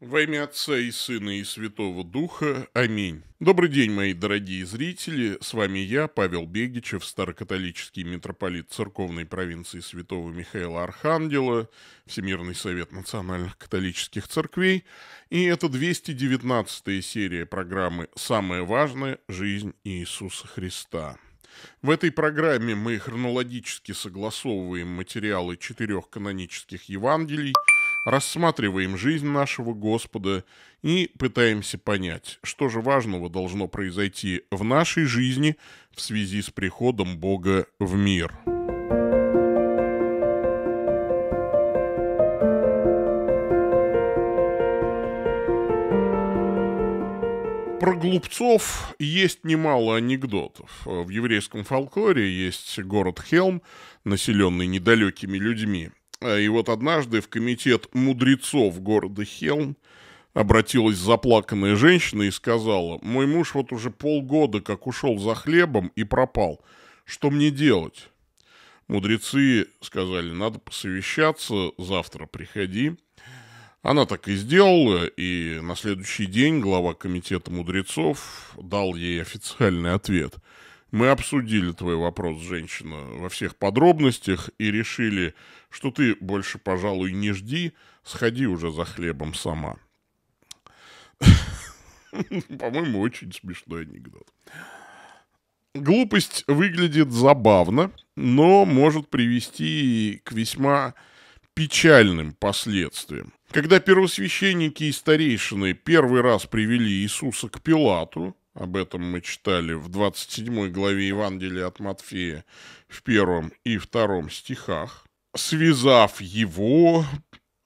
Во имя Отца и Сына и Святого Духа. Аминь. Добрый день, мои дорогие зрители. С вами я, Павел Бегичев, старокатолический митрополит церковной провинции Святого Михаила Архангела, Всемирный Совет Национальных Католических Церквей. И это 219-я серия программы «Самое важное. Жизнь Иисуса Христа». В этой программе мы хронологически согласовываем материалы четырех канонических Евангелий – рассматриваем жизнь нашего Господа и пытаемся понять, что же важного должно произойти в нашей жизни в связи с приходом Бога в мир. про глупцов есть немало анекдотов. В еврейском фольклоре есть город Хелм, населенный недалекими людьми. Э, и вот однажды в комитет мудрецов города Хелм обратилась заплаканная женщина и сказала, «Мой муж вот уже полгода как ушел за хлебом и пропал. Что мне делать?» Мудрецы сказали, надо посовещаться, завтра приходи. Она так и сделала, и на следующий день глава комитета мудрецов дал ей официальный ответ – мы обсудили твой вопрос, женщина, во всех подробностях и решили, что ты больше, пожалуй, не жди, сходи уже за хлебом сама. По-моему, очень смешной анекдот. Глупость выглядит забавно, но может привести к весьма печальным последствиям. Когда первосвященники и старейшины первый раз привели Иисуса к Пилату, об этом мы читали в 27 главе Евангелия от Матфея в первом и втором стихах. «Связав его,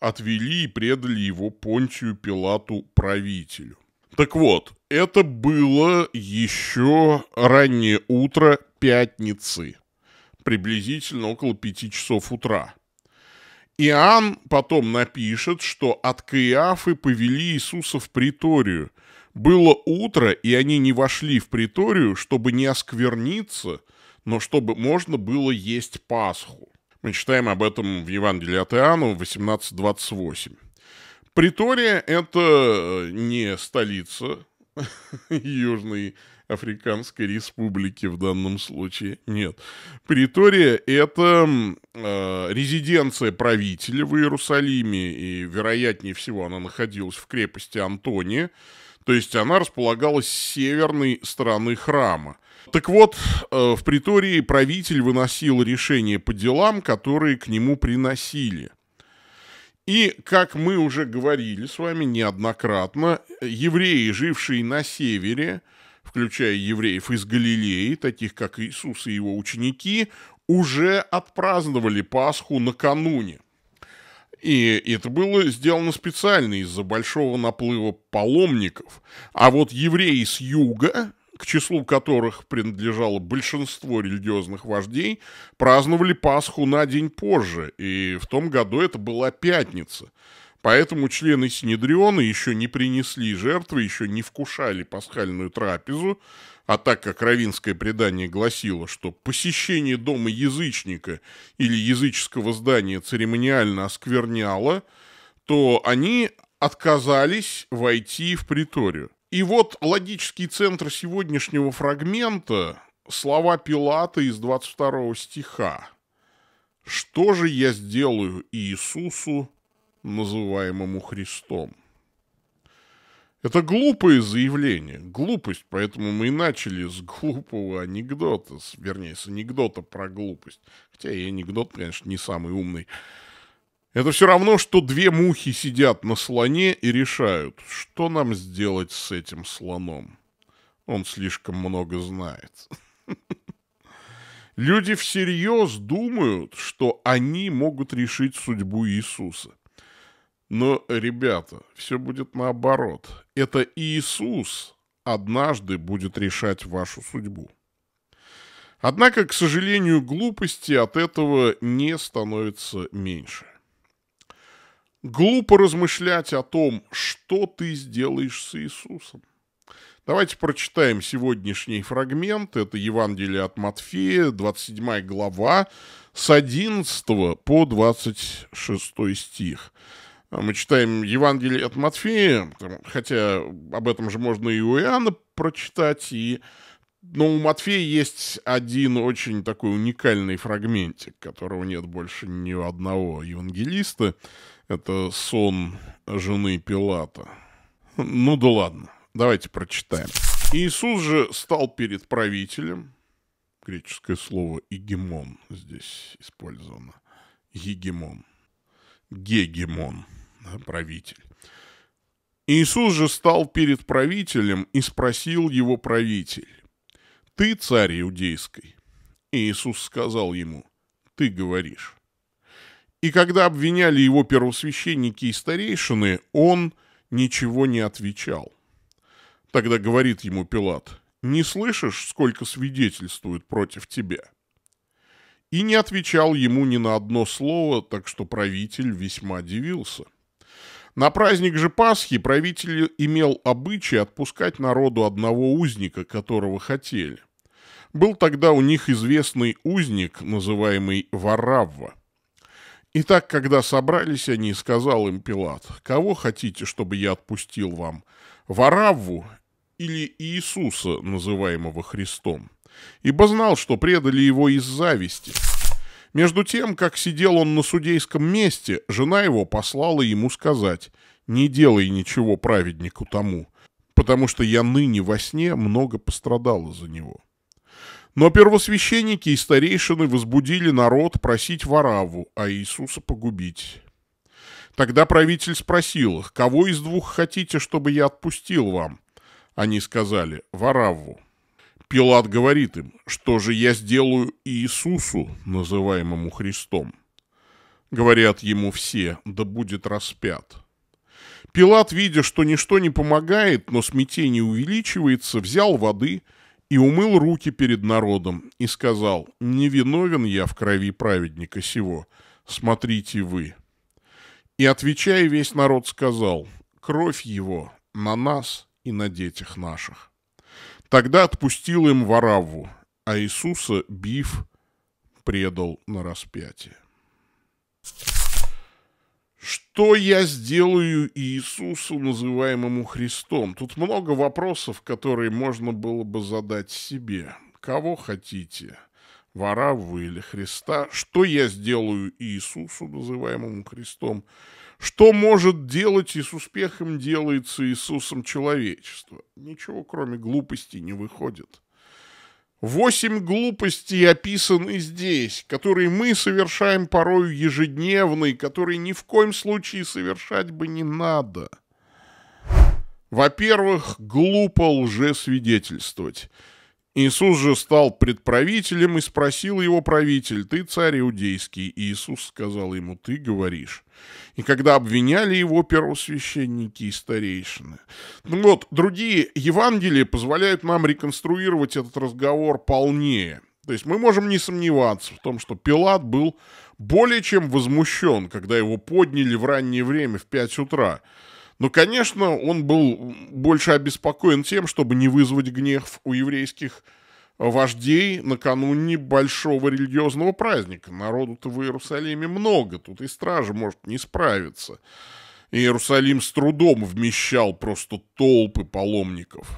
отвели и предали его Понтию Пилату правителю». Так вот, это было еще раннее утро пятницы, приблизительно около пяти часов утра. Иоанн потом напишет, что от Каиафы повели Иисуса в приторию – было утро, и они не вошли в приторию, чтобы не оскверниться, но чтобы можно было есть Пасху. Мы читаем об этом в Евангелии от Иоанна 18.28. Притория – это э, не столица Южной Африканской Республики в данном случае. Нет. Притория – это э, резиденция правителя в Иерусалиме, и, вероятнее всего, она находилась в крепости Антония. То есть она располагалась с северной стороны храма. Так вот, э, в притории правитель выносил решения по делам, которые к нему приносили. И, как мы уже говорили с вами неоднократно, евреи, жившие на севере, включая евреев из Галилеи, таких как Иисус и его ученики, уже отпраздновали Пасху накануне – и это было сделано специально из-за большого наплыва паломников. А вот евреи с юга, к числу которых принадлежало большинство религиозных вождей, праздновали Пасху на день позже, и в том году это была пятница. Поэтому члены Синедриона еще не принесли жертвы, еще не вкушали пасхальную трапезу, а так как равинское предание гласило, что посещение дома язычника или языческого здания церемониально оскверняло, то они отказались войти в приторию. И вот логический центр сегодняшнего фрагмента – слова Пилата из 22 стиха. «Что же я сделаю Иисусу, называемому Христом?» Это глупое заявление, глупость, поэтому мы и начали с глупого анекдота, с, вернее, с анекдота про глупость. Хотя и анекдот, конечно, не самый умный. Это все равно, что две мухи сидят на слоне и решают, что нам сделать с этим слоном. Он слишком много знает. Люди всерьез думают, что они могут решить судьбу Иисуса. Но, ребята, все будет наоборот. Это Иисус однажды будет решать вашу судьбу. Однако, к сожалению, глупости от этого не становится меньше. Глупо размышлять о том, что ты сделаешь с Иисусом. Давайте прочитаем сегодняшний фрагмент. Это Евангелие от Матфея, 27 глава, с 11 по 26 стих. А мы читаем Евангелие от Матфея, хотя об этом же можно и у Иоанна прочитать, и но у Матфея есть один очень такой уникальный фрагментик, которого нет больше ни у одного евангелиста. Это сон жены Пилата. Ну да ладно, давайте прочитаем. Иисус же стал перед правителем. Греческое слово «игемон» здесь использовано. Егемон. Гегемон да, правитель. Иисус же стал перед правителем и спросил его правитель, «Ты царь иудейский?» Иисус сказал ему, «Ты говоришь». И когда обвиняли его первосвященники и старейшины, он ничего не отвечал. Тогда говорит ему Пилат, «Не слышишь, сколько свидетельствуют против тебя?» И не отвечал ему ни на одно слово, так что правитель весьма дивился – на праздник же Пасхи правитель имел обычай отпускать народу одного узника, которого хотели. Был тогда у них известный узник, называемый Варавва. И так, когда собрались они, сказал им Пилат, «Кого хотите, чтобы я отпустил вам? Варавву или Иисуса, называемого Христом?» Ибо знал, что предали его из зависти – между тем, как сидел он на судейском месте, жена его послала ему сказать «Не делай ничего праведнику тому, потому что я ныне во сне много пострадала за него». Но первосвященники и старейшины возбудили народ просить Вараву, а Иисуса погубить. Тогда правитель спросил их, «Кого из двух хотите, чтобы я отпустил вам?» Они сказали, Вараву. Пилат говорит им, что же я сделаю Иисусу, называемому Христом? Говорят ему все, да будет распят. Пилат, видя, что ничто не помогает, но смятение увеличивается, взял воды и умыл руки перед народом и сказал, «Не виновен я в крови праведника сего, смотрите вы». И, отвечая, весь народ сказал, «Кровь его на нас и на детях наших». Тогда отпустил им Варавву, а Иисуса, бив, предал на распятие. Что я сделаю Иисусу, называемому Христом? Тут много вопросов, которые можно было бы задать себе. Кого хотите? Варавву или Христа? Что я сделаю Иисусу, называемому Христом? Что может делать и с успехом делается Иисусом человечество? Ничего, кроме глупостей, не выходит. Восемь глупостей описаны здесь, которые мы совершаем порою ежедневно и которые ни в коем случае совершать бы не надо. Во-первых, глупо лжесвидетельствовать. Иисус же стал предправителем и спросил его правитель, «Ты царь иудейский?» и Иисус сказал ему, «Ты говоришь». И когда обвиняли его первосвященники и старейшины. Ну вот, другие Евангелия позволяют нам реконструировать этот разговор полнее. То есть мы можем не сомневаться в том, что Пилат был более чем возмущен, когда его подняли в раннее время в 5 утра. Но, ну, конечно, он был больше обеспокоен тем, чтобы не вызвать гнев у еврейских э, вождей накануне большого религиозного праздника. Народу-то в Иерусалиме много, тут и стража может не справиться. Иерусалим с трудом вмещал просто толпы паломников.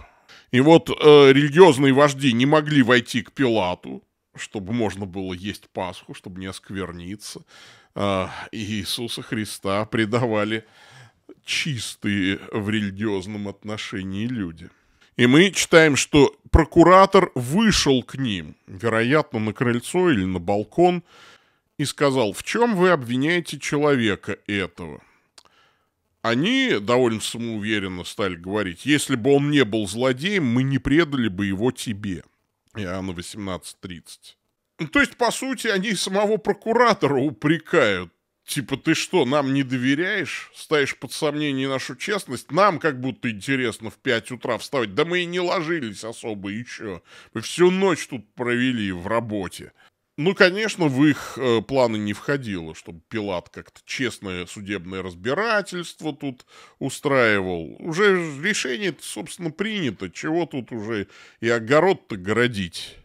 И вот э, религиозные вожди не могли войти к Пилату, чтобы можно было есть Пасху, чтобы не оскверниться. Э, Иисуса Христа предавали чистые в религиозном отношении люди. И мы читаем, что прокуратор вышел к ним, вероятно, на крыльцо или на балкон, и сказал, в чем вы обвиняете человека этого? Они довольно самоуверенно стали говорить, если бы он не был злодеем, мы не предали бы его тебе. Иоанна 18.30. То есть, по сути, они самого прокуратора упрекают Типа, ты что, нам не доверяешь? Ставишь под сомнение нашу честность? Нам как будто интересно в 5 утра вставать. Да мы и не ложились особо еще. Мы всю ночь тут провели в работе. Ну, конечно, в их э, планы не входило, чтобы Пилат как-то честное судебное разбирательство тут устраивал. Уже решение собственно, принято. Чего тут уже и огород-то городить?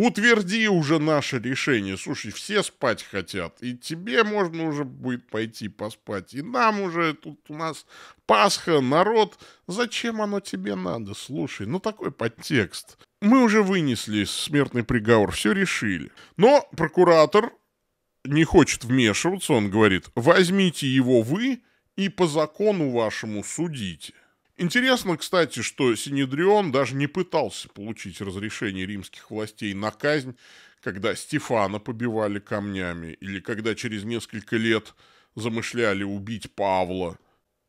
утверди уже наше решение. Слушай, все спать хотят, и тебе можно уже будет пойти поспать, и нам уже тут у нас Пасха, народ. Зачем оно тебе надо? Слушай, ну такой подтекст. Мы уже вынесли смертный приговор, все решили. Но прокуратор не хочет вмешиваться, он говорит, возьмите его вы и по закону вашему судите. Интересно, кстати, что Синедрион даже не пытался получить разрешение римских властей на казнь, когда Стефана побивали камнями или когда через несколько лет замышляли убить Павла.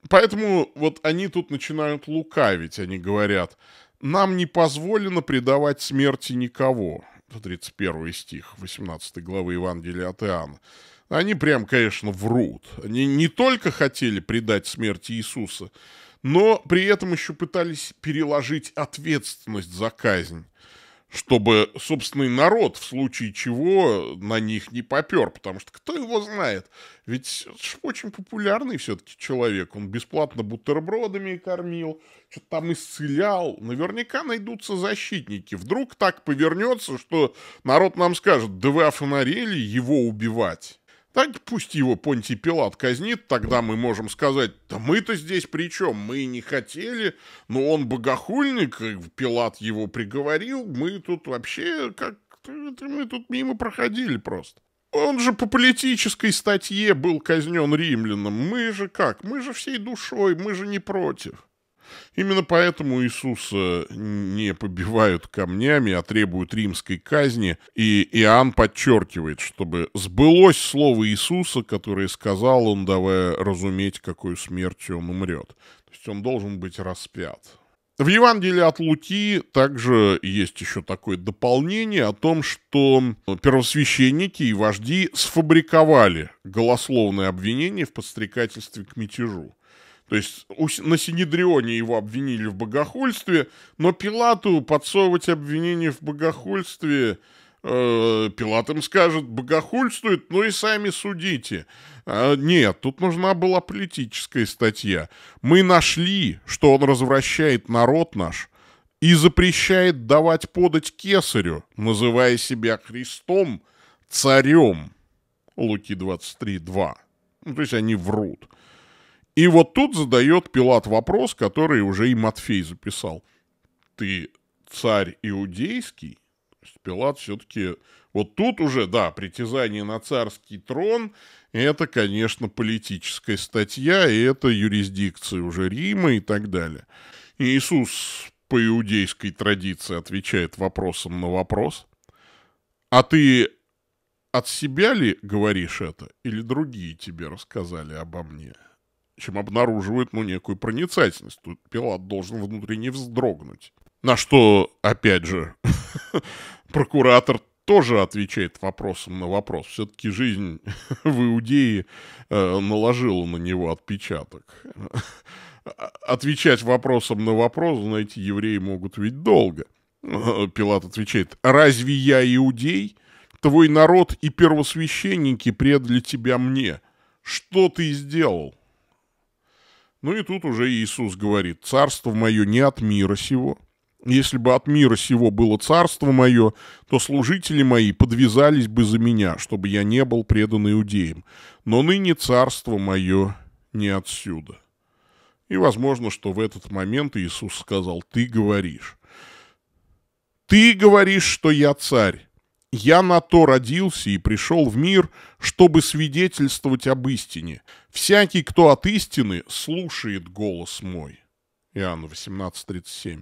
Поэтому вот они тут начинают лукавить, они говорят, «Нам не позволено предавать смерти никого». 31 стих 18 главы Евангелия от Иоанна. Они прям, конечно, врут. Они не только хотели предать смерти Иисуса – но при этом еще пытались переложить ответственность за казнь, чтобы собственный народ в случае чего на них не попер, потому что кто его знает? Ведь очень популярный все-таки человек, он бесплатно бутербродами кормил, что-то там исцелял, наверняка найдутся защитники. Вдруг так повернется, что народ нам скажет, да вы офонарели его убивать. Так пусть его Понтий Пилат казнит, тогда мы можем сказать, да мы-то здесь при чем? Мы не хотели, но он богохульник, Пилат его приговорил, мы тут вообще как мы тут мимо проходили просто. Он же по политической статье был казнен римлянам. Мы же как? Мы же всей душой, мы же не против. Именно поэтому Иисуса не побивают камнями, а требуют римской казни. И Иоанн подчеркивает, чтобы сбылось слово Иисуса, которое сказал он, давая разуметь, какой смертью он умрет. То есть он должен быть распят. В Евангелии от Луки также есть еще такое дополнение о том, что первосвященники и вожди сфабриковали голословное обвинение в подстрекательстве к мятежу. То есть на Синедрионе его обвинили в богохульстве, но Пилату подсовывать обвинение в богохульстве э, Пилат им скажет, богохульствует, ну и сами судите. А, нет, тут нужна была политическая статья. Мы нашли, что он развращает народ наш и запрещает давать подать кесарю, называя себя Христом, царем. Луки 23.2. Ну, то есть они врут. И вот тут задает Пилат вопрос, который уже и Матфей записал. Ты царь иудейский? Пилат все-таки... Вот тут уже, да, притязание на царский трон, это, конечно, политическая статья, и это юрисдикция уже Рима и так далее. Иисус по иудейской традиции отвечает вопросом на вопрос. А ты от себя ли говоришь это, или другие тебе рассказали обо мне? чем обнаруживает, ну, некую проницательность. Тут Пилат должен внутренне вздрогнуть. На что, опять же, прокуратор тоже отвечает вопросом на вопрос. Все-таки жизнь в Иудее э, наложила на него отпечаток. Отвечать вопросом на вопрос, знаете, евреи могут ведь долго. Пилат отвечает, «Разве я иудей? Твой народ и первосвященники предали тебя мне. Что ты сделал?» Ну и тут уже Иисус говорит, «Царство мое не от мира сего». Если бы от мира сего было царство мое, то служители мои подвязались бы за меня, чтобы я не был предан иудеям. Но ныне царство мое не отсюда». И возможно, что в этот момент Иисус сказал, «Ты говоришь». «Ты говоришь, что я царь. Я на то родился и пришел в мир, чтобы свидетельствовать об истине. Всякий, кто от истины, слушает голос мой. Иоанна 18.37.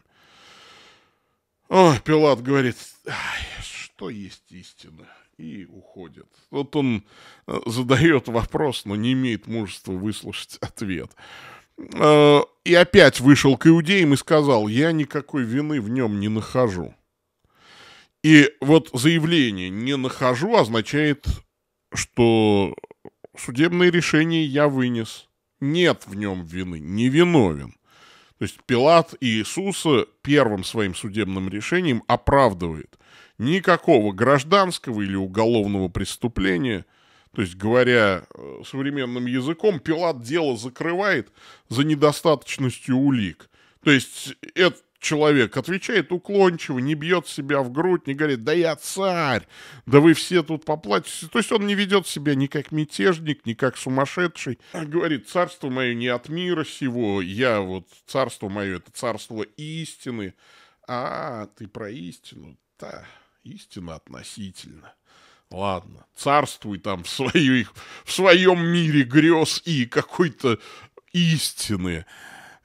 Ой, Пилат говорит, что есть истина? И уходит. Вот он э, задает вопрос, но не имеет мужества выслушать ответ. Э, и опять вышел к иудеям и сказал, я никакой вины в нем не нахожу. И вот заявление «не нахожу» означает, что судебное решение я вынес. Нет в нем вины, не виновен. То есть Пилат Иисуса первым своим судебным решением оправдывает. Никакого гражданского или уголовного преступления. То есть, говоря э, современным языком, Пилат дело закрывает за недостаточностью улик. То есть, это человек отвечает уклончиво, не бьет себя в грудь, не говорит «да я царь, да вы все тут поплатитесь». То есть он не ведет себя ни как мятежник, ни как сумасшедший, а говорит «царство мое не от мира сего, я вот, царство мое это царство истины». А, ты про истину? Да, истина относительно. Ладно, царствуй там в, своей, в своем мире грез и какой-то истины.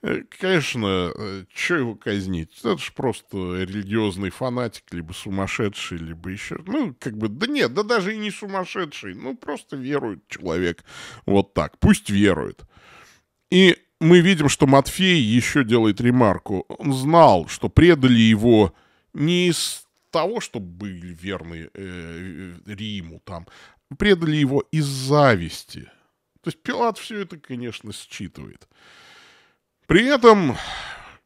Э, конечно, э, что его казнить? Это же просто религиозный фанатик, либо сумасшедший, либо еще. Ну, как бы, да нет, да даже и не сумасшедший. Ну, просто верует человек. Вот так. Пусть верует. И мы видим, что Матфей еще делает ремарку. Он знал, что предали его не из того, чтобы были верны э, Риму там, предали его из зависти. То есть Пилат все это, конечно, считывает. При этом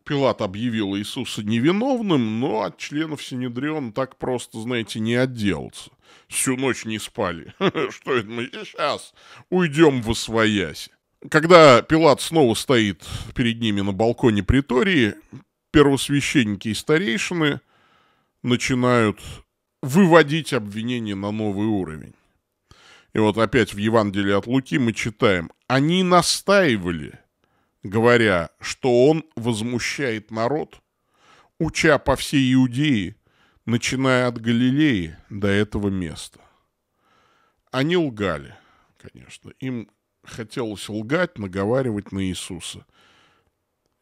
Пилат объявил Иисуса невиновным, но от членов Синедриона так просто, знаете, не отделаться. Всю ночь не спали. Что это мы сейчас уйдем в свояси. Когда Пилат снова стоит перед ними на балконе притории, первосвященники и старейшины начинают выводить обвинение на новый уровень. И вот опять в Евангелии от Луки мы читаем, они настаивали – говоря, что он возмущает народ, уча по всей Иудее, начиная от Галилеи до этого места. Они лгали, конечно. Им хотелось лгать, наговаривать на Иисуса.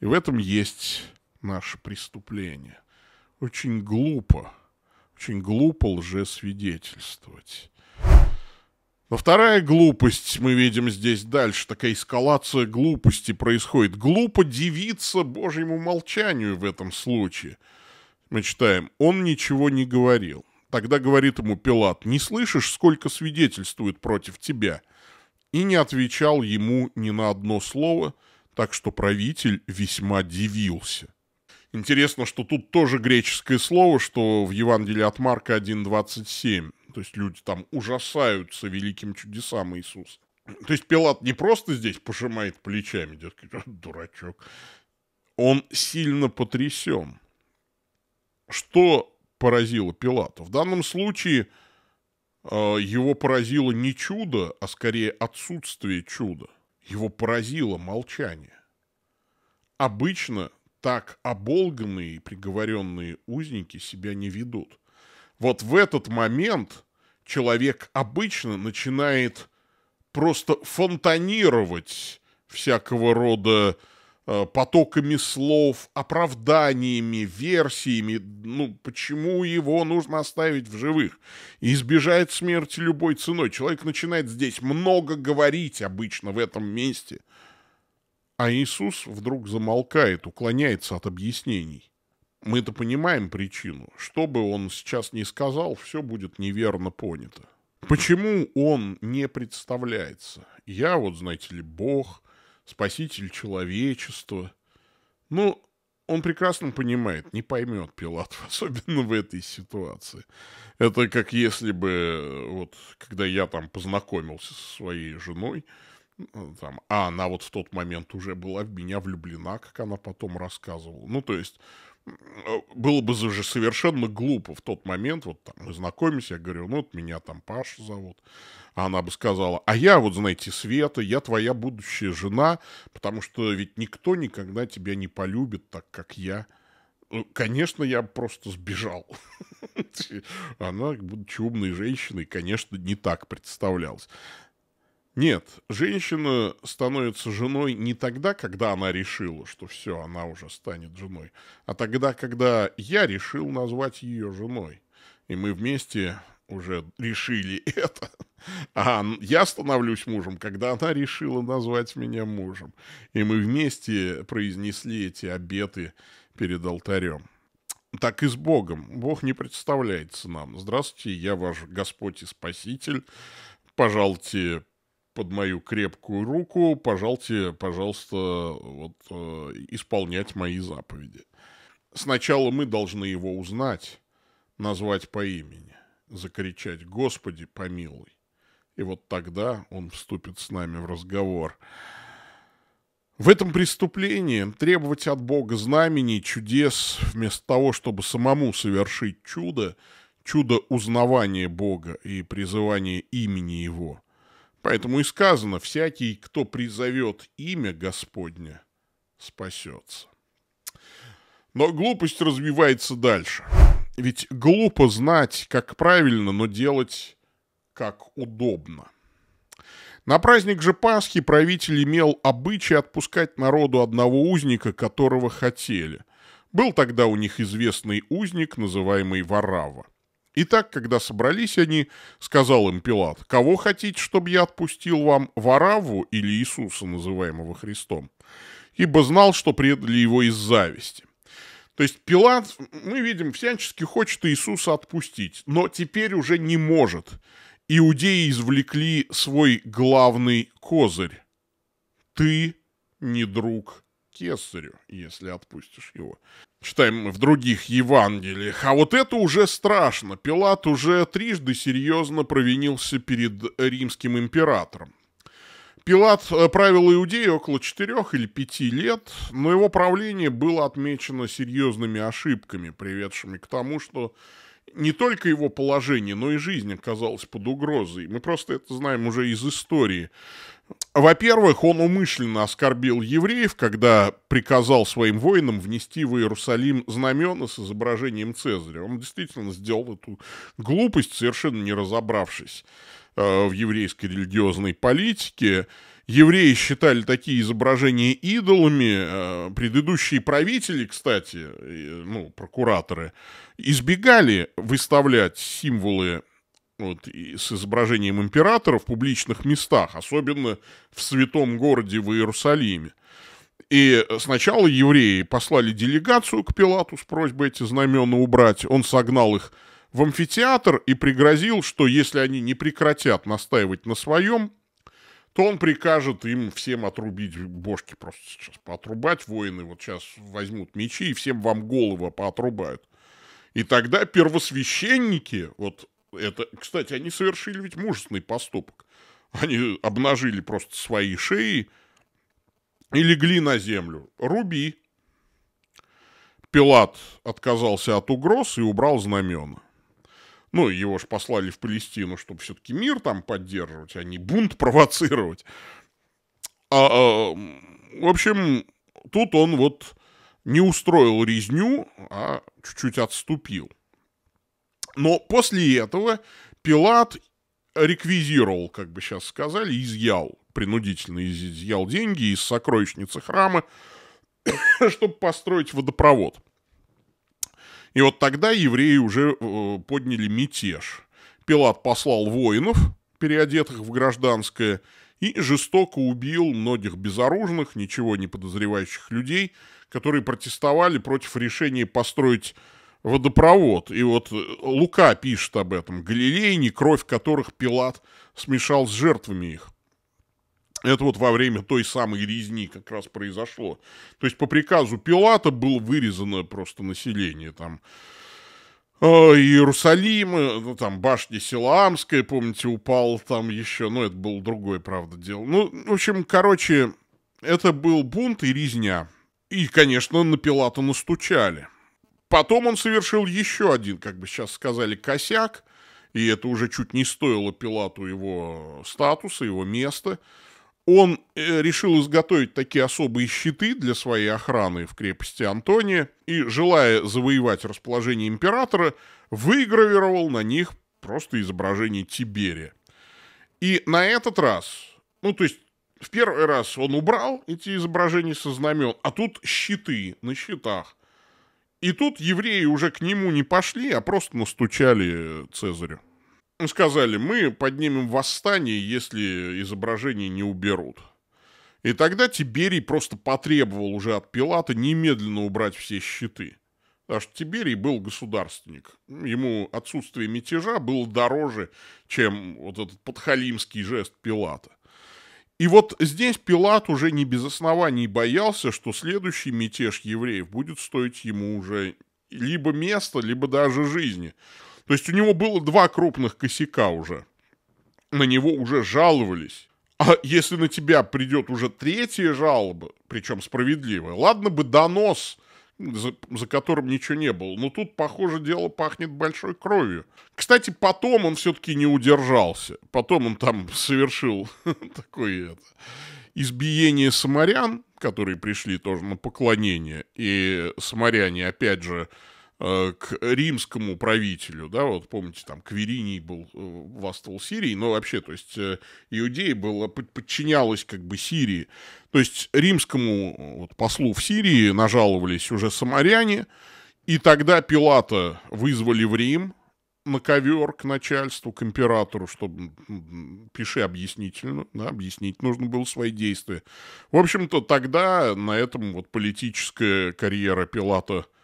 И в этом есть наше преступление. Очень глупо, очень глупо лжесвидетельствовать. Но вторая глупость мы видим здесь дальше. Такая эскалация глупости происходит. Глупо дивиться божьему молчанию в этом случае. Мы читаем, он ничего не говорил. Тогда говорит ему Пилат, не слышишь, сколько свидетельствует против тебя? И не отвечал ему ни на одно слово, так что правитель весьма дивился. Интересно, что тут тоже греческое слово, что в Евангелии от Марка 1.27. То есть люди там ужасаются великим чудесам Иисуса. То есть Пилат не просто здесь пожимает плечами, дескать, дурачок. Он сильно потрясен. Что поразило Пилата? В данном случае э, его поразило не чудо, а скорее отсутствие чуда. Его поразило молчание. Обычно так оболганные и приговоренные узники себя не ведут. Вот в этот момент человек обычно начинает просто фонтанировать всякого рода э, потоками слов, оправданиями, версиями, ну, почему его нужно оставить в живых. И избежать смерти любой ценой. Человек начинает здесь много говорить обычно в этом месте. А Иисус вдруг замолкает, уклоняется от объяснений мы-то понимаем причину. Что бы он сейчас ни сказал, все будет неверно понято. Почему он не представляется? Я вот, знаете ли, Бог, спаситель человечества. Ну, он прекрасно понимает, не поймет Пилатов, особенно в этой ситуации. Это как если бы, вот, когда я там познакомился со своей женой, там, а она вот в тот момент уже была в меня влюблена, как она потом рассказывала. Ну, то есть, было бы уже совершенно глупо в тот момент, вот там мы знакомимся, я говорю, ну вот меня там Паша зовут, а она бы сказала, а я вот, знаете, Света, я твоя будущая жена, потому что ведь никто никогда тебя не полюбит так, как я. Ну, конечно, я просто сбежал. Она, будучи умной женщиной, конечно, не так представлялась. Нет, женщина становится женой не тогда, когда она решила, что все, она уже станет женой, а тогда, когда я решил назвать ее женой. И мы вместе уже решили это. А я становлюсь мужем, когда она решила назвать меня мужем. И мы вместе произнесли эти обеты перед алтарем. Так и с Богом. Бог не представляется нам. Здравствуйте, я ваш Господь и Спаситель. Пожалуйте, под мою крепкую руку, пожалуйте, пожалуйста, вот, э, исполнять мои заповеди. Сначала мы должны его узнать, назвать по имени, закричать «Господи, помилуй!» И вот тогда он вступит с нами в разговор. В этом преступлении требовать от Бога знамений, чудес, вместо того, чтобы самому совершить чудо, чудо узнавания Бога и призывания имени Его, Поэтому и сказано, всякий, кто призовет имя Господне, спасется. Но глупость развивается дальше. Ведь глупо знать, как правильно, но делать как удобно. На праздник же Пасхи правитель имел обычай отпускать народу одного узника, которого хотели. Был тогда у них известный узник, называемый Варава. Итак, когда собрались они, сказал им Пилат, «Кого хотите, чтобы я отпустил вам, Вараву или Иисуса, называемого Христом?» Ибо знал, что предали его из зависти. То есть Пилат, мы видим, всячески хочет Иисуса отпустить, но теперь уже не может. Иудеи извлекли свой главный козырь. «Ты не друг кесарю, если отпустишь его читаем в других Евангелиях. А вот это уже страшно. Пилат уже трижды серьезно провинился перед римским императором. Пилат э, правил иудеи около четырех или пяти лет, но его правление было отмечено серьезными ошибками, приведшими к тому, что не только его положение, но и жизнь оказалась под угрозой. Мы просто это знаем уже из истории. Во-первых, он умышленно оскорбил евреев, когда приказал своим воинам внести в Иерусалим знамена с изображением Цезаря. Он действительно сделал эту глупость, совершенно не разобравшись э, в еврейской религиозной политике. Евреи считали такие изображения идолами. Э, предыдущие правители, кстати, э, ну, прокураторы, избегали выставлять символы вот, и с изображением императора в публичных местах, особенно в святом городе в Иерусалиме. И сначала евреи послали делегацию к Пилату с просьбой эти знамена убрать. Он согнал их в амфитеатр и пригрозил, что если они не прекратят настаивать на своем, то он прикажет им всем отрубить бошки просто сейчас, поотрубать воины, вот сейчас возьмут мечи и всем вам голову поотрубают. И тогда первосвященники, вот это, кстати, они совершили ведь мужественный поступок. Они обнажили просто свои шеи и легли на землю. Руби. Пилат отказался от угроз и убрал знамена. Ну, его же послали в Палестину, чтобы все-таки мир там поддерживать, а не бунт провоцировать. А, а, в общем, тут он вот не устроил резню, а чуть-чуть отступил. Но после этого Пилат реквизировал, как бы сейчас сказали, изъял, принудительно изъял деньги из сокровищницы храма, чтобы построить водопровод. И вот тогда евреи уже э, подняли мятеж. Пилат послал воинов, переодетых в гражданское, и жестоко убил многих безоружных, ничего не подозревающих людей, которые протестовали против решения построить водопровод. И вот э, Лука пишет об этом. Галилейни, кровь которых Пилат смешал с жертвами их. Это вот во время той самой резни как раз произошло. То есть по приказу Пилата было вырезано просто население там э, Иерусалима, ну, там башня Силаамская, помните, упал там еще, но ну, это было другое, правда, дело. Ну, в общем, короче, это был бунт и резня. И, конечно, на Пилата настучали – Потом он совершил еще один, как бы сейчас сказали, косяк, и это уже чуть не стоило Пилату его статуса, его места. Он э, решил изготовить такие особые щиты для своей охраны в крепости Антония и, желая завоевать расположение императора, выгравировал на них просто изображение Тиберия. И на этот раз, ну то есть в первый раз он убрал эти изображения со знамен, а тут щиты на щитах. И тут евреи уже к нему не пошли, а просто настучали Цезарю. Сказали, мы поднимем восстание, если изображение не уберут. И тогда Тиберий просто потребовал уже от Пилата немедленно убрать все щиты. Потому что Тиберий был государственник. Ему отсутствие мятежа было дороже, чем вот этот подхалимский жест Пилата. И вот здесь Пилат уже не без оснований боялся, что следующий мятеж евреев будет стоить ему уже либо места, либо даже жизни. То есть у него было два крупных косяка уже. На него уже жаловались. А если на тебя придет уже третья жалоба, причем справедливая, ладно бы донос за, за которым ничего не было. Но тут, похоже, дело пахнет большой кровью. Кстати, потом он все-таки не удержался. Потом он там совершил такое это, избиение самарян, которые пришли тоже на поклонение. И самаряне, опять же, Э, к римскому правителю, да, вот помните, там Квериний был, э, властвовал Сирии, но вообще, то есть э, Иудеи была, подчинялась как бы Сирии, то есть римскому вот, послу в Сирии нажаловались уже самаряне, и тогда Пилата вызвали в Рим на ковер к начальству, к императору, чтобы пиши объяснительно, да, объяснить нужно было свои действия. В общем-то, тогда на этом вот политическая карьера Пилата –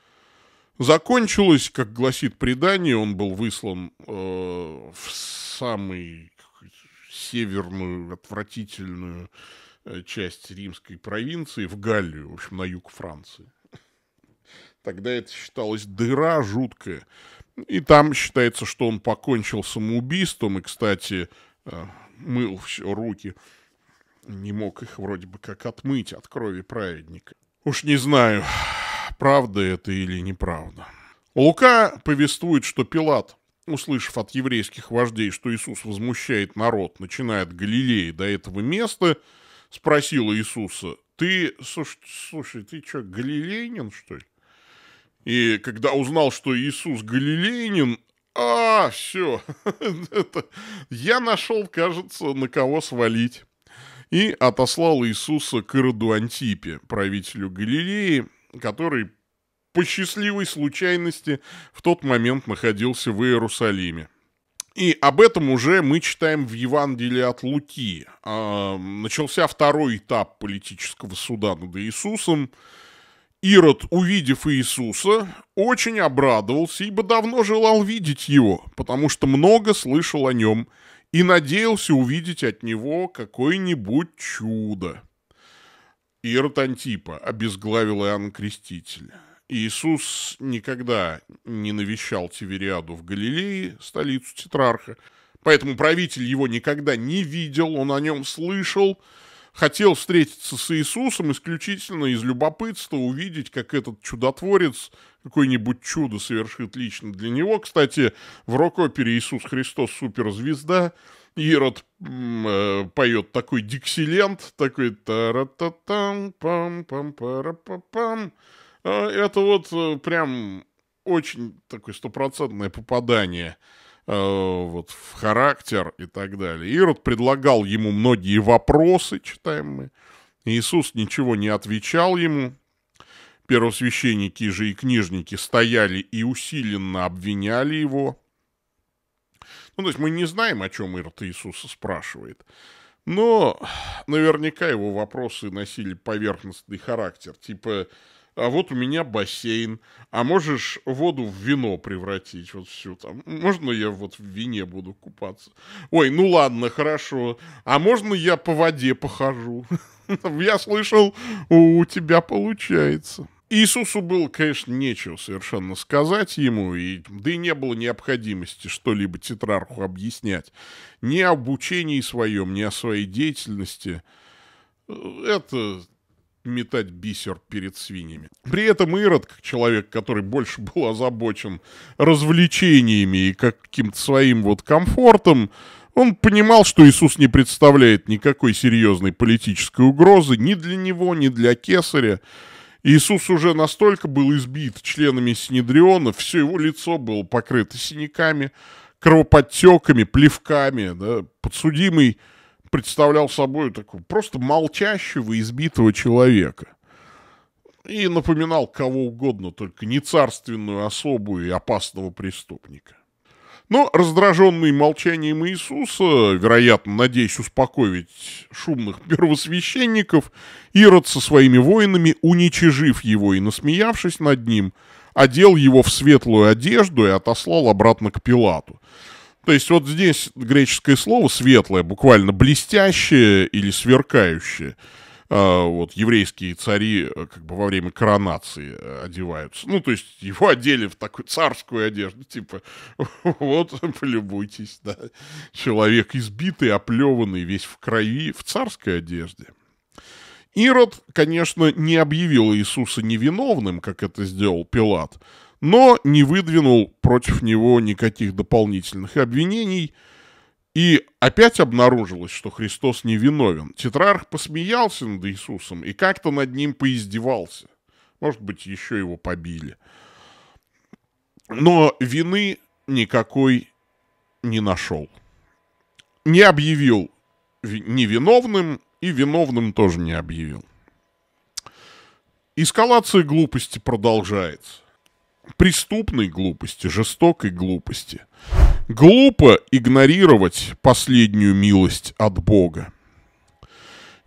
закончилось, как гласит предание, он был выслан э, в самый северную, отвратительную э, часть римской провинции, в Галлию, в общем, на юг Франции. Тогда это считалось дыра жуткая. И там считается, что он покончил самоубийством, и, кстати, э, мыл все руки. Не мог их вроде бы как отмыть от крови праведника. Уж не знаю, правда это или неправда. Лука повествует, что Пилат, услышав от еврейских вождей, что Иисус возмущает народ, начиная от Галилеи до этого места, спросил Иисуса, «Ты, слушай, слушай ты что, галилейнин, что ли?» И когда узнал, что Иисус галилейнин, а, все, это, я нашел, кажется, на кого свалить. И отослал Иисуса к Ироду Антипе, правителю Галилеи, который по счастливой случайности в тот момент находился в Иерусалиме. И об этом уже мы читаем в Евангелии от Луки. А, начался второй этап политического суда над Иисусом. Ирод, увидев Иисуса, очень обрадовался, ибо давно желал видеть его, потому что много слышал о нем и надеялся увидеть от него какое-нибудь чудо. Ирод Антипа обезглавил Иоанна Крестителя. Иисус никогда не навещал Тивериаду в Галилее, столицу Тетрарха, поэтому правитель его никогда не видел, он о нем слышал, хотел встретиться с Иисусом исключительно из любопытства, увидеть, как этот чудотворец какое-нибудь чудо совершит лично для него. Кстати, в рок-опере «Иисус Христос. Суперзвезда» Ирод э, поет такой диксилент, такой та та тарататам, пам пам па пам Это вот э, прям очень такое стопроцентное попадание э, вот в характер и так далее. Ирод предлагал ему многие вопросы, читаем мы. Иисус ничего не отвечал ему. Первосвященники же и книжники стояли и усиленно обвиняли его. Ну, то есть мы не знаем, о чем Ирод Иисуса спрашивает. Но наверняка его вопросы носили поверхностный характер, типа а вот у меня бассейн, а можешь воду в вино превратить, вот все там, можно я вот в вине буду купаться? Ой, ну ладно, хорошо, а можно я по воде похожу? Я слышал, у тебя получается. Иисусу было, конечно, нечего совершенно сказать ему, и, да и не было необходимости что-либо тетрарху объяснять. Ни об обучении своем, ни о своей деятельности. Это метать бисер перед свиньями. При этом Ирод, как человек, который больше был озабочен развлечениями и каким-то своим вот комфортом, он понимал, что Иисус не представляет никакой серьезной политической угрозы ни для него, ни для кесаря. Иисус уже настолько был избит членами Синедриона, все его лицо было покрыто синяками, кровоподтеками, плевками. Да? Подсудимый представлял собой такого просто молчащего, избитого человека. И напоминал кого угодно, только не царственную особу и опасного преступника. Но раздраженный молчанием Иисуса, вероятно, надеясь успокоить шумных первосвященников, Ирод со своими воинами, уничижив его и насмеявшись над ним, одел его в светлую одежду и отослал обратно к Пилату. То есть вот здесь греческое слово «светлое», буквально «блестящее» или «сверкающее», а, вот еврейские цари э, как бы во время коронации э, одеваются. Ну, то есть его одели в такую царскую одежду, типа, вот, полюбуйтесь, да. Человек избитый, оплеванный, весь в крови, в царской одежде. Ирод, конечно, не объявил Иисуса невиновным, как это сделал Пилат, но не выдвинул против него никаких дополнительных обвинений – и опять обнаружилось, что Христос невиновен. Тетрарх посмеялся над Иисусом и как-то над ним поиздевался. Может быть, еще его побили. Но вины никакой не нашел. Не объявил невиновным и виновным тоже не объявил. Эскалация глупости продолжается. Преступной глупости, жестокой глупости – Глупо игнорировать последнюю милость от Бога.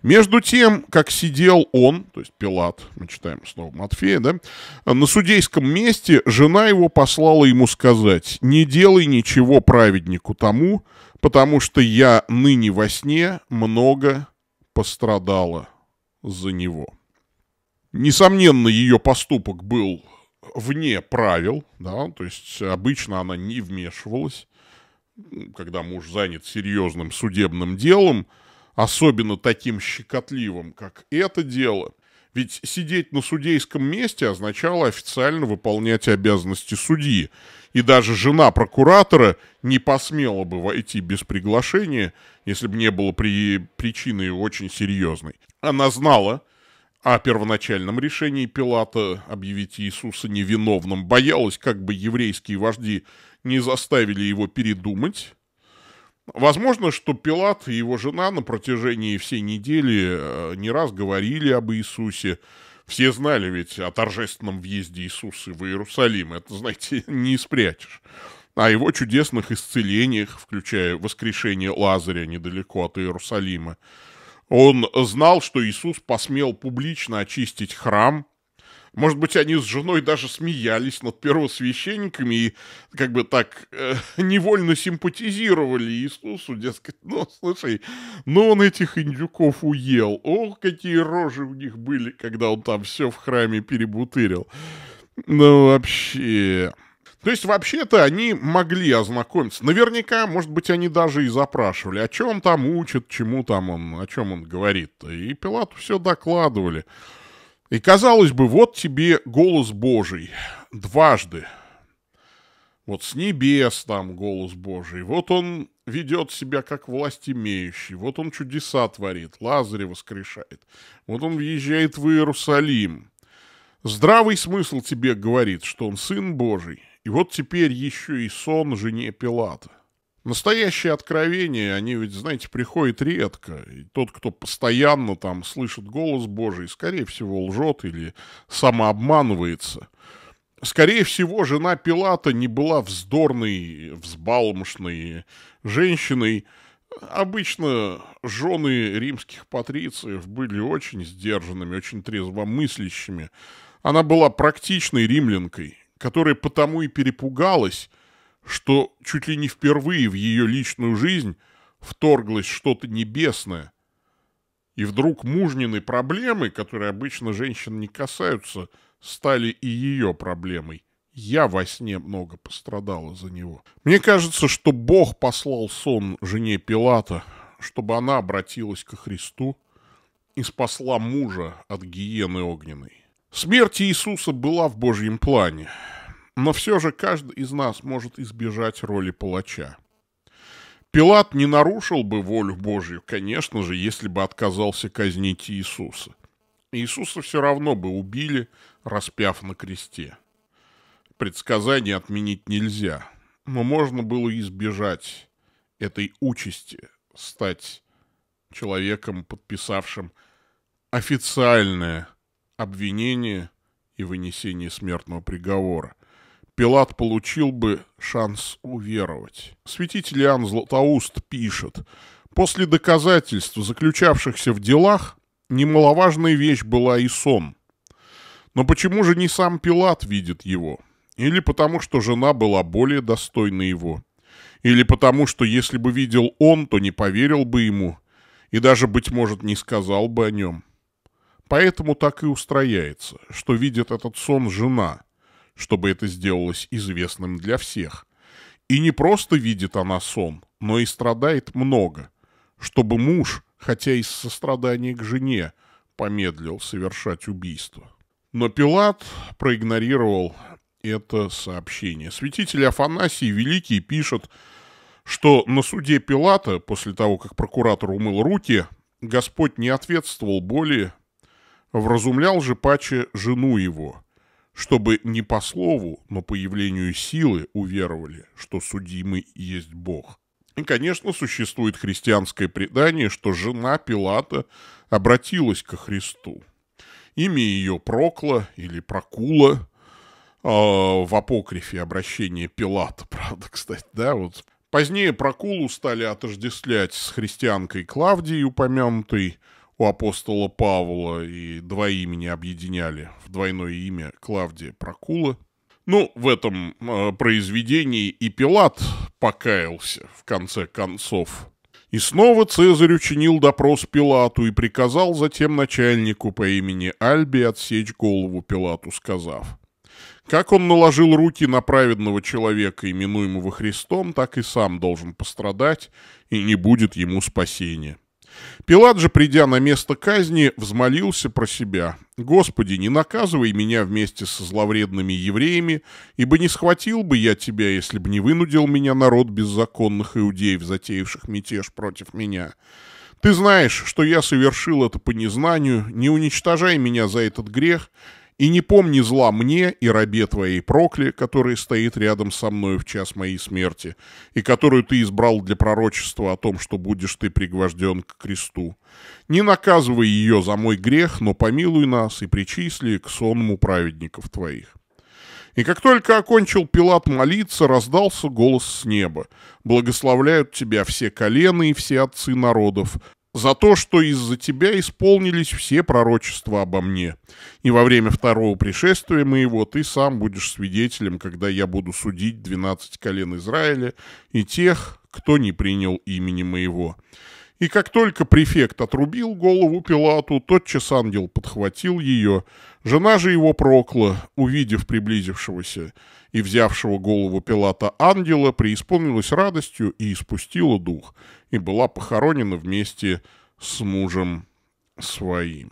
Между тем, как сидел он, то есть Пилат, мы читаем снова Матфея, да, на судейском месте жена его послала ему сказать, «Не делай ничего праведнику тому, потому что я ныне во сне много пострадала за него». Несомненно, ее поступок был вне правил, да, то есть обычно она не вмешивалась, когда муж занят серьезным судебным делом, особенно таким щекотливым, как это дело. Ведь сидеть на судейском месте означало официально выполнять обязанности судьи, и даже жена прокуратора не посмела бы войти без приглашения, если бы не было при... причины очень серьезной. Она знала, о первоначальном решении Пилата объявить Иисуса невиновным боялась, как бы еврейские вожди не заставили его передумать. Возможно, что Пилат и его жена на протяжении всей недели э, не раз говорили об Иисусе. Все знали ведь о торжественном въезде Иисуса в Иерусалим. Это, знаете, не спрячешь. О его чудесных исцелениях, включая воскрешение Лазаря недалеко от Иерусалима. Он знал, что Иисус посмел публично очистить храм. Может быть, они с женой даже смеялись над первосвященниками и как бы так э, невольно симпатизировали Иисусу, дескать, ну, слушай, ну он этих индюков уел. Ох, какие рожи у них были, когда он там все в храме перебутырил. Ну, вообще... То есть, вообще-то, они могли ознакомиться. Наверняка, может быть, они даже и запрашивали, о чем там учат, чему там он, о чем он говорит. И Пилату все докладывали. И, казалось бы, вот тебе голос Божий дважды. Вот с небес там голос Божий. Вот он ведет себя как власть имеющий. Вот он чудеса творит, Лазаря воскрешает. Вот он въезжает в Иерусалим. Здравый смысл тебе говорит, что он Сын Божий. И вот теперь еще и сон жене Пилата. Настоящие откровения, они ведь, знаете, приходят редко. И тот, кто постоянно там слышит голос Божий, скорее всего, лжет или самообманывается. Скорее всего, жена Пилата не была вздорной, взбалмошной женщиной. Обычно жены римских патрициев были очень сдержанными, очень трезвомыслящими. Она была практичной римлянкой, которая потому и перепугалась, что чуть ли не впервые в ее личную жизнь вторглось что-то небесное. И вдруг мужнины проблемы, которые обычно женщин не касаются, стали и ее проблемой. Я во сне много пострадала за него. Мне кажется, что Бог послал сон жене Пилата, чтобы она обратилась ко Христу и спасла мужа от гиены огненной. Смерть Иисуса была в Божьем плане, но все же каждый из нас может избежать роли палача. Пилат не нарушил бы волю Божью, конечно же, если бы отказался казнить Иисуса. Иисуса все равно бы убили, распяв на кресте. Предсказание отменить нельзя, но можно было избежать этой участи, стать человеком, подписавшим официальное обвинения и вынесении смертного приговора, Пилат получил бы шанс уверовать. Святитель Иоанн Златоуст пишет, «После доказательств, заключавшихся в делах, немаловажной вещь была и сон. Но почему же не сам Пилат видит его? Или потому, что жена была более достойна его? Или потому, что если бы видел он, то не поверил бы ему, и даже, быть может, не сказал бы о нем?» Поэтому так и устрояется, что видит этот сон жена, чтобы это сделалось известным для всех. И не просто видит она сон, но и страдает много, чтобы муж, хотя и из сострадания к жене, помедлил совершать убийство. Но Пилат проигнорировал это сообщение. Святитель Афанасий Великий пишет, что на суде Пилата, после того, как прокуратор умыл руки, Господь не ответствовал более Вразумлял же паче жену его, чтобы не по слову, но по явлению силы уверовали, что судимый есть Бог. И, конечно, существует христианское предание, что жена Пилата обратилась ко Христу. Имя ее Прокла или Прокула э, в апокрифе обращение Пилата, правда, кстати, да, вот. Позднее Прокулу стали отождествлять с христианкой Клавдией, упомянутой у апостола Павла и два имени объединяли в двойное имя Клавдия Прокула. Ну, в этом э, произведении и Пилат покаялся, в конце концов. И снова Цезарь учинил допрос Пилату и приказал затем начальнику по имени Альби отсечь голову Пилату, сказав, «Как он наложил руки на праведного человека, именуемого Христом, так и сам должен пострадать, и не будет ему спасения». Пилат же, придя на место казни, взмолился про себя. «Господи, не наказывай меня вместе со зловредными евреями, ибо не схватил бы я тебя, если бы не вынудил меня народ беззаконных иудеев, затеявших мятеж против меня. Ты знаешь, что я совершил это по незнанию, не уничтожай меня за этот грех, и не помни зла мне и рабе твоей Прокле, который стоит рядом со мною в час моей смерти, и которую ты избрал для пророчества о том, что будешь ты пригвожден к кресту. Не наказывай ее за мой грех, но помилуй нас и причисли к сонму праведников твоих». И как только окончил Пилат молиться, раздался голос с неба. «Благословляют тебя все колены и все отцы народов, за то, что из-за тебя исполнились все пророчества обо мне. И во время второго пришествия моего ты сам будешь свидетелем, когда я буду судить двенадцать колен Израиля и тех, кто не принял имени моего». И как только префект отрубил голову Пилату, тотчас ангел подхватил ее. Жена же его прокла, увидев приблизившегося и взявшего голову Пилата ангела, преисполнилась радостью и испустила дух и была похоронена вместе с мужем своим.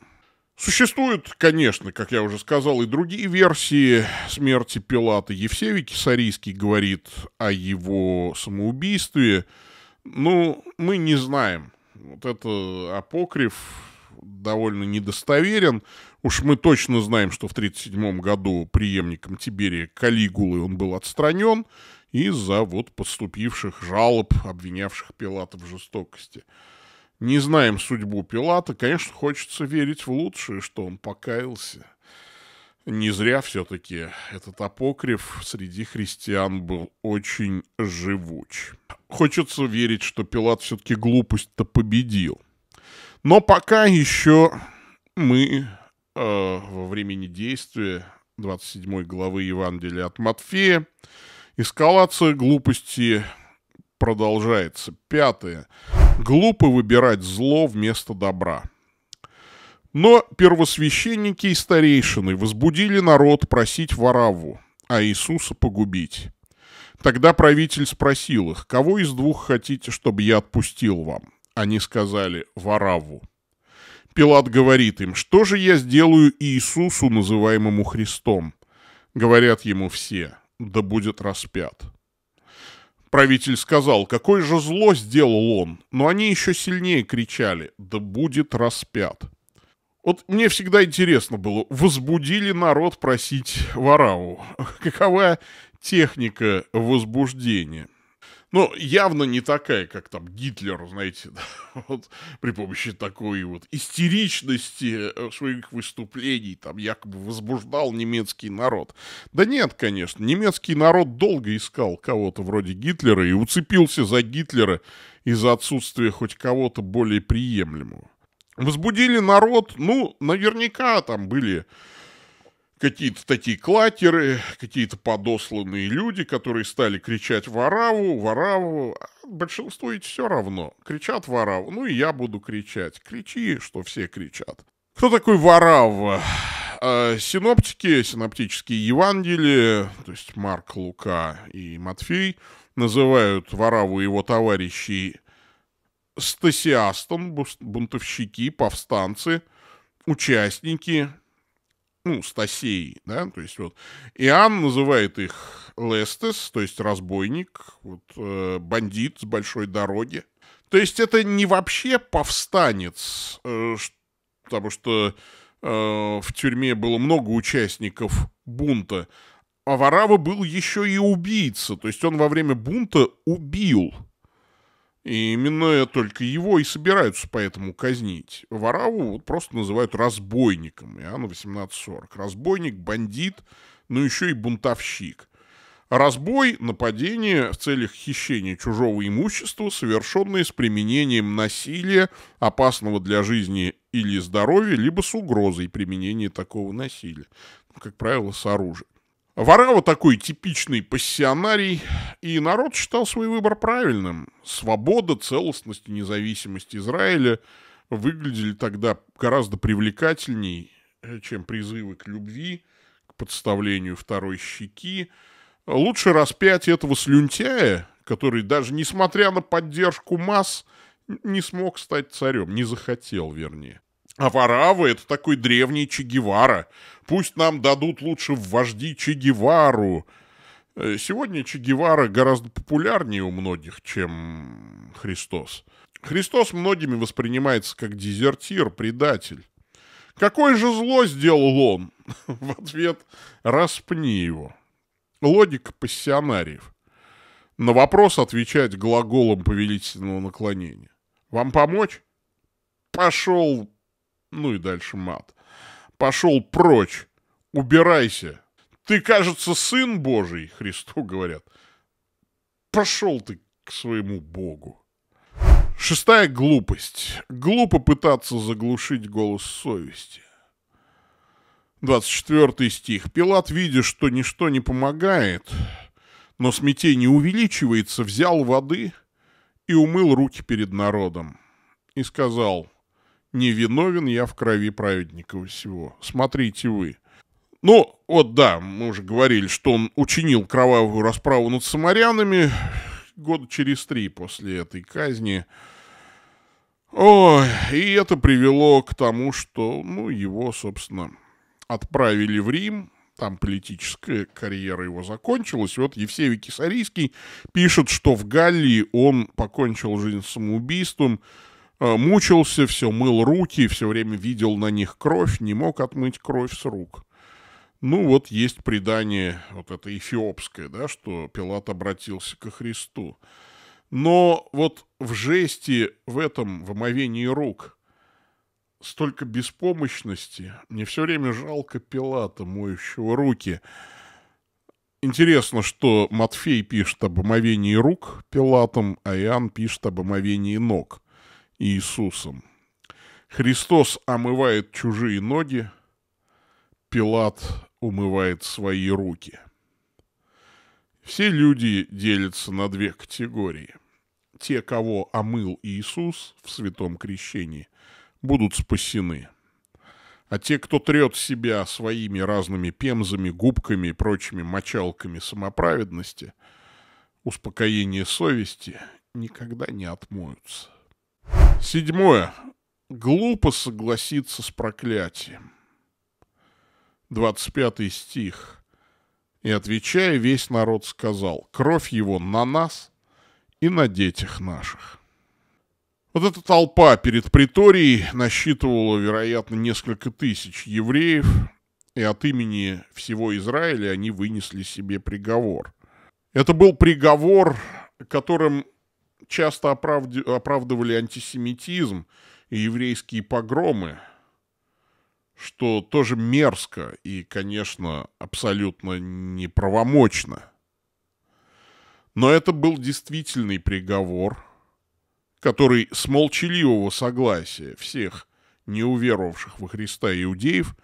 Существуют, конечно, как я уже сказал, и другие версии смерти Пилата. Евсевий Кисарийский говорит о его самоубийстве. Ну, мы не знаем. Вот это апокриф довольно недостоверен. Уж мы точно знаем, что в 1937 году преемником Тиберия Калигулы он был отстранен из-за вот поступивших жалоб, обвинявших Пилата в жестокости. Не знаем судьбу Пилата, конечно, хочется верить в лучшее, что он покаялся. Не зря все-таки этот апокриф среди христиан был очень живуч. Хочется верить, что Пилат все-таки глупость-то победил. Но пока еще мы э, во времени действия 27 главы Евангелия от Матфея Эскалация глупости продолжается. Пятое. Глупо выбирать зло вместо добра. Но первосвященники и старейшины возбудили народ просить вораву, а Иисуса погубить. Тогда правитель спросил их, кого из двух хотите, чтобы я отпустил вам? Они сказали, вораву. Пилат говорит им, что же я сделаю Иисусу, называемому Христом? Говорят ему все, да будет распят. Правитель сказал, какое же зло сделал он, но они еще сильнее кричали, да будет распят. Вот мне всегда интересно было, возбудили народ просить Вараву. Какова техника возбуждения? Но ну, явно не такая, как там Гитлер, знаете, да, вот, при помощи такой вот истеричности э, своих выступлений там якобы возбуждал немецкий народ. Да нет, конечно, немецкий народ долго искал кого-то вроде Гитлера и уцепился за Гитлера из-за отсутствия хоть кого-то более приемлемого. Возбудили народ, ну, наверняка там были какие-то такие клакеры, какие-то подосланные люди, которые стали кричать «Вараву! Вараву!» а Большинству ведь все равно. Кричат «Вараву!» Ну и я буду кричать. Кричи, что все кричат. Кто такой Варава? Синоптики, синоптические Евангелия, то есть Марк, Лука и Матфей, называют Вараву и его товарищей стасиастом, бунтовщики, повстанцы, участники, ну, Стасей, да, то есть вот Иоанн называет их Лестес, то есть разбойник, вот, э, бандит с большой дороги. То есть это не вообще повстанец, э, потому что э, в тюрьме было много участников бунта, а Варава был еще и убийца, то есть он во время бунта убил и именно только его и собираются поэтому казнить. Вараву вот просто называют разбойником, Иоанна 1840. Разбойник, бандит, но ну еще и бунтовщик. Разбой – нападение в целях хищения чужого имущества, совершенное с применением насилия, опасного для жизни или здоровья, либо с угрозой применения такого насилия. Ну, как правило, с оружием. Варава такой типичный пассионарий, и народ считал свой выбор правильным. Свобода, целостность и независимость Израиля выглядели тогда гораздо привлекательней, э, чем призывы к любви, к подставлению второй щеки. Лучше распять этого слюнтяя, который даже несмотря на поддержку масс не смог стать царем, не захотел, вернее. А Варавы — это такой древний Че Гевара. Пусть нам дадут лучше в вожди Че Гевару. Э, сегодня Че Гевара гораздо популярнее у многих, чем Христос. Христос многими воспринимается как дезертир, предатель. Какое же зло сделал он? В ответ «распни его». Логика пассионариев. На вопрос отвечать глаголом повелительного наклонения. Вам помочь? Пошел ну и дальше мат. «Пошел прочь! Убирайся! Ты, кажется, сын Божий!» Христу говорят. «Пошел ты к своему Богу!» Шестая глупость. Глупо пытаться заглушить голос совести. 24 стих. Пилат, видя, что ничто не помогает, но смятение увеличивается, взял воды и умыл руки перед народом. И сказал, не виновен я в крови праведника всего. Смотрите вы. Ну, вот да, мы уже говорили, что он учинил кровавую расправу над самарянами года через три после этой казни. Ой, и это привело к тому, что, ну, его, собственно, отправили в Рим, там политическая карьера его закончилась. Вот Евсевий Кисарийский пишет, что в Галлии он покончил жизнь самоубийством, Э, мучился, все мыл руки, все время видел на них кровь, не мог отмыть кровь с рук. Ну вот есть предание, вот это эфиопское, да, что Пилат обратился ко Христу. Но вот в жесте в этом, в омовении рук, столько беспомощности. Мне все время жалко Пилата, моющего руки. Интересно, что Матфей пишет об омовении рук Пилатом, а Иоанн пишет об омовении ног. Иисусом. Христос омывает чужие ноги, Пилат умывает свои руки. Все люди делятся на две категории. Те, кого омыл Иисус в святом крещении, будут спасены. А те, кто трет себя своими разными пемзами, губками и прочими мочалками самоправедности, успокоение совести никогда не отмоются. Седьмое. Глупо согласиться с проклятием. 25 стих. И, отвечая, весь народ сказал, кровь его на нас и на детях наших. Вот эта толпа перед приторией насчитывала, вероятно, несколько тысяч евреев, и от имени всего Израиля они вынесли себе приговор. Это был приговор, которым часто оправдывали антисемитизм и еврейские погромы, что тоже мерзко и, конечно, абсолютно неправомочно. Но это был действительный приговор, который с молчаливого согласия всех неуверовавших во Христа иудеев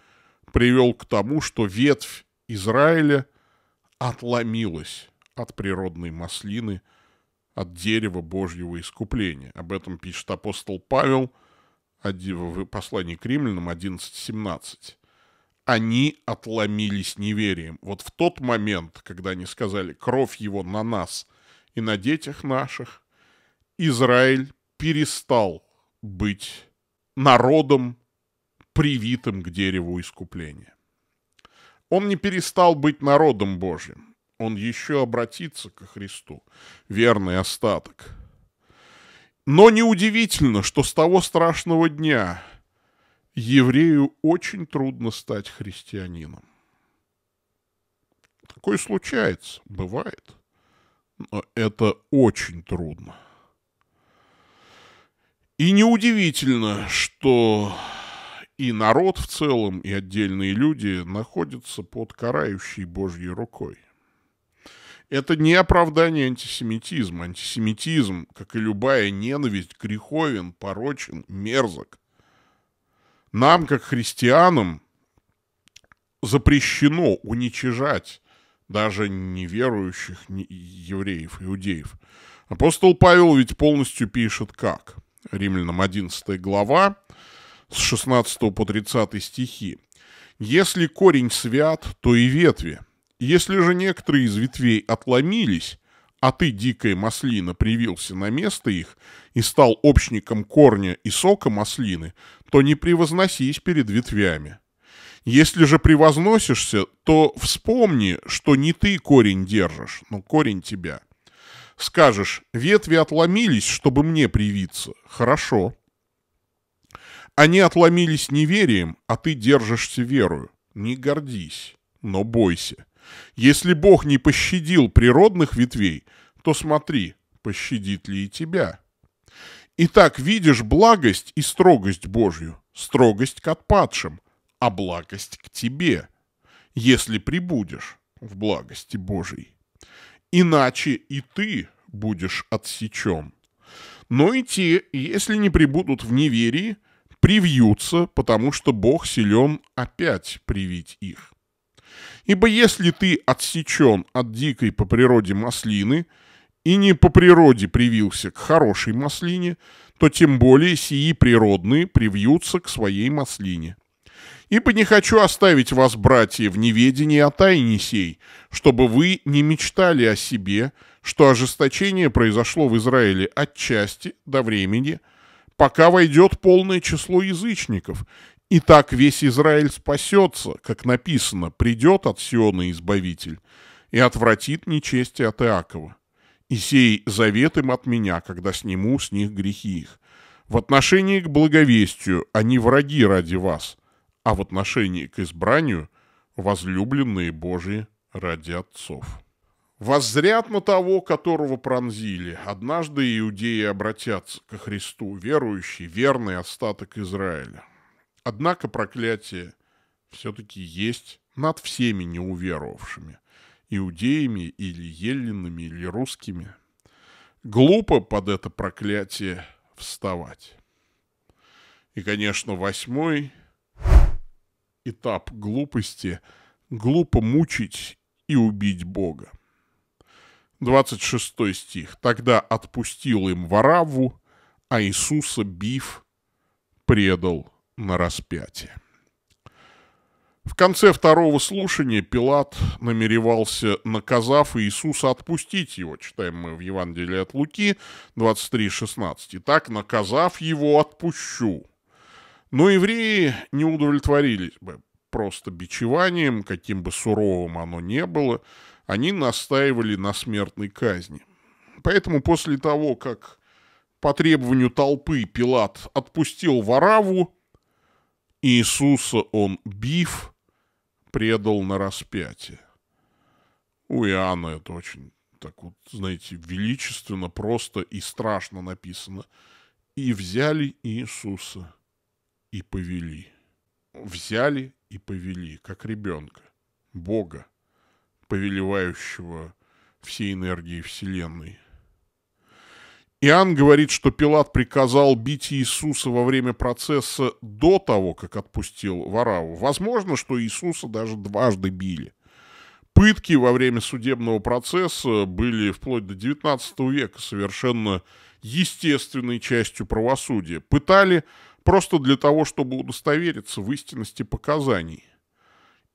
привел к тому, что ветвь Израиля отломилась от природной маслины – от дерева Божьего искупления. Об этом пишет апостол Павел в послании к римлянам 11.17. Они отломились неверием. Вот в тот момент, когда они сказали «кровь его на нас и на детях наших», Израиль перестал быть народом, привитым к дереву искупления. Он не перестал быть народом Божьим он еще обратится ко Христу, верный остаток. Но неудивительно, что с того страшного дня еврею очень трудно стать христианином. Такое случается, бывает. Но это очень трудно. И неудивительно, что и народ в целом, и отдельные люди находятся под карающей Божьей рукой. Это не оправдание антисемитизма. Антисемитизм, как и любая ненависть, греховен, порочен, мерзок. Нам, как христианам, запрещено уничижать даже неверующих евреев, иудеев. Апостол Павел ведь полностью пишет как? Римлянам 11 глава, с 16 по 30 стихи. «Если корень свят, то и ветви, если же некоторые из ветвей отломились, а ты, дикая маслина, привился на место их и стал общником корня и сока маслины, то не превозносись перед ветвями. Если же превозносишься, то вспомни, что не ты корень держишь, но корень тебя. Скажешь, ветви отломились, чтобы мне привиться. Хорошо. Они отломились неверием, а ты держишься верою. Не гордись, но бойся. Если Бог не пощадил природных ветвей, то смотри, пощадит ли и тебя. Итак, видишь благость и строгость Божью, строгость к отпадшим, а благость к тебе, если прибудешь в благости Божией. Иначе и ты будешь отсечен. Но и те, если не прибудут в неверии, привьются, потому что Бог силен опять привить их. Ибо если ты отсечен от дикой по природе маслины и не по природе привился к хорошей маслине, то тем более сии природные привьются к своей маслине. Ибо не хочу оставить вас, братья, в неведении о тайне сей, чтобы вы не мечтали о себе, что ожесточение произошло в Израиле отчасти до времени, пока войдет полное число язычников, и так весь Израиль спасется, как написано, придет от Сиона Избавитель и отвратит нечестие от Иакова. И сей завет им от меня, когда сниму с них грехи их. В отношении к благовестию они враги ради вас, а в отношении к избранию возлюбленные Божии ради отцов. Воззрят на того, которого пронзили. Однажды иудеи обратятся ко Христу, верующий, верный остаток Израиля. Однако проклятие все-таки есть над всеми неуверовавшими, иудеями или еллинами, или русскими. Глупо под это проклятие вставать. И, конечно, восьмой этап глупости – глупо мучить и убить Бога. 26 стих. «Тогда отпустил им Варавву, а Иисуса, бив, предал на распятие. В конце второго слушания Пилат намеревался, наказав Иисуса, отпустить его, читаем мы в Евангелии от Луки 23:16. «Так, наказав его, отпущу». Но евреи не удовлетворились бы просто бичеванием, каким бы суровым оно ни было, они настаивали на смертной казни. Поэтому после того, как по требованию толпы Пилат отпустил Вараву, Иисуса он, бив, предал на распятие. У Иоанна это очень так вот, знаете, величественно, просто и страшно написано. «И взяли Иисуса и повели». Взяли и повели, как ребенка, Бога, повелевающего всей энергией Вселенной – Иоанн говорит, что Пилат приказал бить Иисуса во время процесса до того, как отпустил Вараву. Возможно, что Иисуса даже дважды били. Пытки во время судебного процесса были вплоть до XIX века совершенно естественной частью правосудия. Пытали просто для того, чтобы удостовериться в истинности показаний.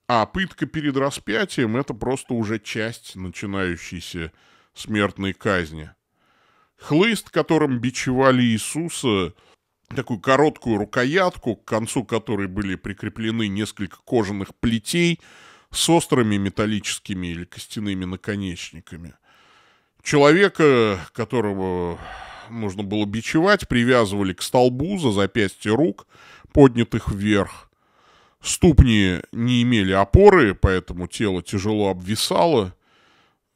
А пытка перед распятием – это просто уже часть начинающейся смертной казни – Хлыст, которым бичевали Иисуса, такую короткую рукоятку, к концу которой были прикреплены несколько кожаных плетей с острыми металлическими или костяными наконечниками. Человека, которого нужно было бичевать, привязывали к столбу за запястье рук, поднятых вверх. Ступни не имели опоры, поэтому тело тяжело обвисало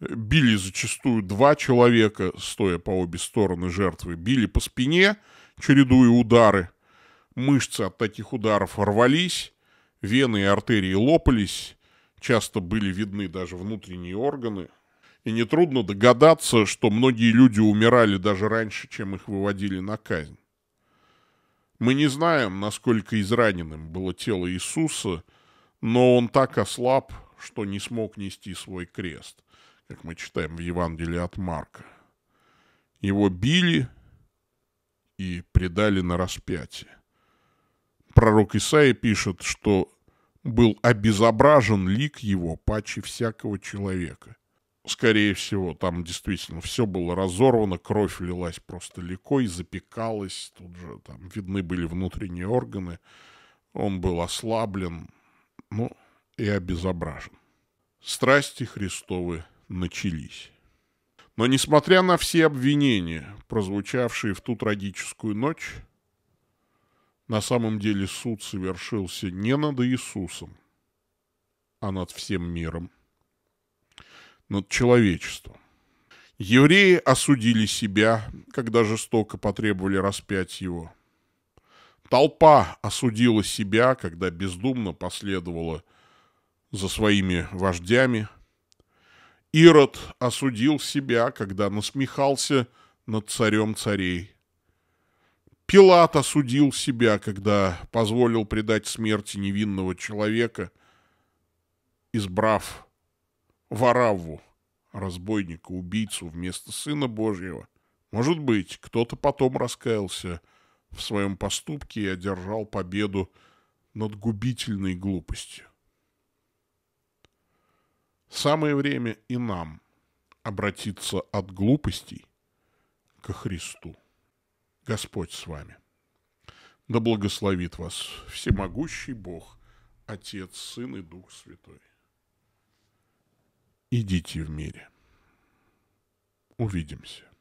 били зачастую два человека, стоя по обе стороны жертвы, били по спине, чередуя удары. Мышцы от таких ударов рвались, вены и артерии лопались, часто были видны даже внутренние органы. И нетрудно догадаться, что многие люди умирали даже раньше, чем их выводили на казнь. Мы не знаем, насколько израненным было тело Иисуса, но он так ослаб, что не смог нести свой крест – как мы читаем в Евангелии от Марка. Его били и предали на распятие. Пророк Исаия пишет, что был обезображен лик его паче всякого человека. Скорее всего, там действительно все было разорвано, кровь лилась просто ликой, запекалась, тут же там видны были внутренние органы, он был ослаблен, ну и обезображен. Страсти Христовы – начались. Но несмотря на все обвинения, прозвучавшие в ту трагическую ночь, на самом деле суд совершился не над Иисусом, а над всем миром, над человечеством. Евреи осудили себя, когда жестоко потребовали распять его. Толпа осудила себя, когда бездумно последовала за своими вождями – Ирод осудил себя, когда насмехался над царем царей. Пилат осудил себя, когда позволил предать смерти невинного человека, избрав Варавву, разбойника, убийцу вместо Сына Божьего. Может быть, кто-то потом раскаялся в своем поступке и одержал победу над губительной глупостью. Самое время и нам обратиться от глупостей ко Христу. Господь с вами. Да благословит вас всемогущий Бог, Отец, Сын и Дух Святой. Идите в мире. Увидимся.